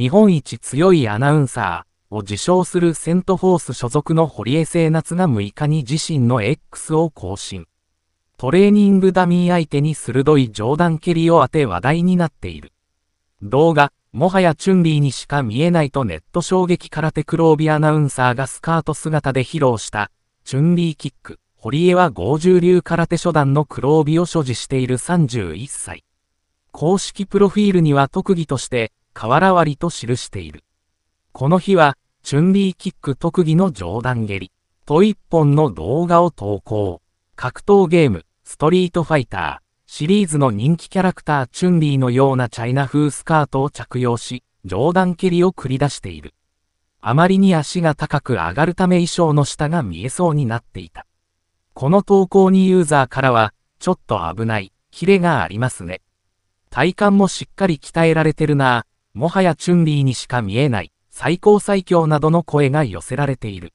日本一強いアナウンサーを自称するセントフォース所属の堀江聖夏が6日に自身の X を更新。トレーニングダミー相手に鋭い冗談蹴りを当て話題になっている。動画、もはやチュンリーにしか見えないとネット衝撃空手黒帯アナウンサーがスカート姿で披露した、チュンリーキック。堀江は5十流空手初段の黒帯を所持している31歳。公式プロフィールには特技として、瓦割りと記している。この日は、チュンリーキック特技の上段蹴り、と一本の動画を投稿。格闘ゲーム、ストリートファイター、シリーズの人気キャラクターチュンリーのようなチャイナ風スカートを着用し、上段蹴りを繰り出している。あまりに足が高く上がるため衣装の下が見えそうになっていた。この投稿にユーザーからは、ちょっと危ない、キレがありますね。体幹もしっかり鍛えられてるなもはやチュンリーにしか見えない、最高最強などの声が寄せられている。